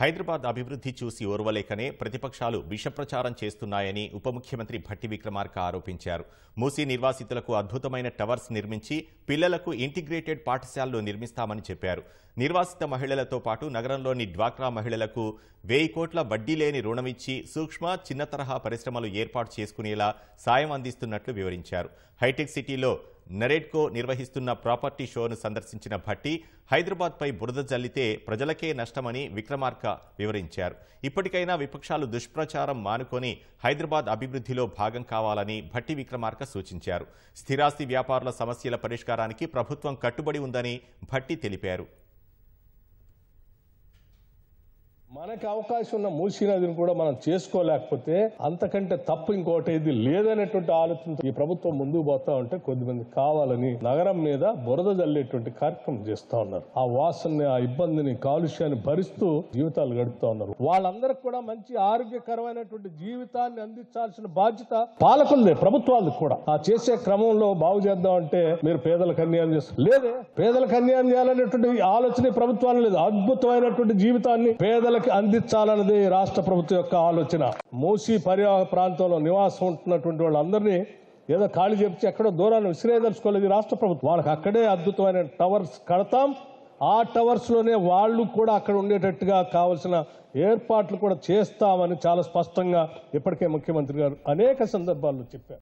హైదరాబాద్ అభివృద్ధి చూసి ఓర్వలేకనే ప్రతిపక్షాలు విషప్రచారం చేస్తున్నాయని ఉప ముఖ్యమంత్రి భట్టి విక్రమార్క ఆరోపించారు మూసీ నిర్వాసితులకు అద్భుతమైన టవర్స్ నిర్మించి పిల్లలకు ఇంటిగ్రేటెడ్ పాఠశాలలు నిర్మిస్తామని చెప్పారు నిర్వాసిత మహిళలతో పాటు నగరంలోని డ్వాక్రా మహిళలకు వెయ్యి కోట్ల వడ్డీ లేని రుణమిచ్చి సూక్ష్మ చిన్న తరహా పరిశ్రమలు ఏర్పాటు చేసుకునేలా సాయం అందిస్తున్నట్లు వివరించారు హైటెక్ సిటీలో నరేట్కో నిర్వహిస్తున్న ప్రాపర్టీ షోను సందర్శించిన భట్టి హైదరాబాద్పై బురద జల్లితే ప్రజలకే నష్టమని విక్రమార్క వివరించారు ఇప్పటికైనా విపక్షాలు దుష్ప్రచారం మానుకొని హైదరాబాద్ అభివృద్ధిలో భాగం కావాలని భట్టి విక్రమార్క సూచించారు స్థిరాస్తి వ్యాపారుల సమస్యల పరిష్కారానికి ప్రభుత్వం కట్టుబడి ఉందని భట్టి తెలిపారు మనకి అవకాశం ఉన్న మూసీ నదిని కూడా మనం చేసుకోలేకపోతే అంతకంటే తప్పు ఇంకోటి లేదనేటువంటి ఆలోచనతో ఈ ప్రభుత్వం ముందుకు పోతా ఉంటే కొద్దిమంది కావాలని నగరం మీద బురద జల్లేటువంటి కార్యక్రమం చేస్తా ఉన్నారు ఆ వాసనని ఆ ఇబ్బందిని కాలుష్యాన్ని భరిస్తూ జీవితాలు గడుపుతా ఉన్నారు వాళ్ళందరికి కూడా మంచి ఆరోగ్యకరమైనటువంటి జీవితాన్ని అందించాల్సిన బాధ్యత పాలకులదే ప్రభుత్వాలు కూడా ఆ చేసే క్రమంలో బాగు చేద్దాం అంటే మీరు పేదలకు అన్యాయం చేస్తారు లేదే పేదలకు అన్యాయం చేయాలనేటువంటి ఆలోచన ప్రభుత్వాలు లేదు అద్భుతమైనటువంటి జీవితాన్ని పేదలకు వారికి అందించాలన్నది రాష్ట్ర ప్రభుత్వం యొక్క ఆలోచన మోసీ పర్యావ ప్రాంతంలో నివాసం ఉంటున్నటువంటి వాళ్ళందరినీ ఏదో ఖాళీ చెప్పి ఎక్కడో దూరాన్ని విసిరేదలుచుకోలేదు రాష్ట్ర ప్రభుత్వం వాళ్ళకి అక్కడే అద్భుతమైన టవర్స్ కడతాం ఆ టవర్స్లోనే వాళ్ళు కూడా అక్కడ ఉండేటట్టుగా కావలసిన ఏర్పాట్లు కూడా చేస్తామని చాలా స్పష్టంగా ఇప్పటికే ముఖ్యమంత్రి గారు అనేక సందర్భాల్లో చెప్పారు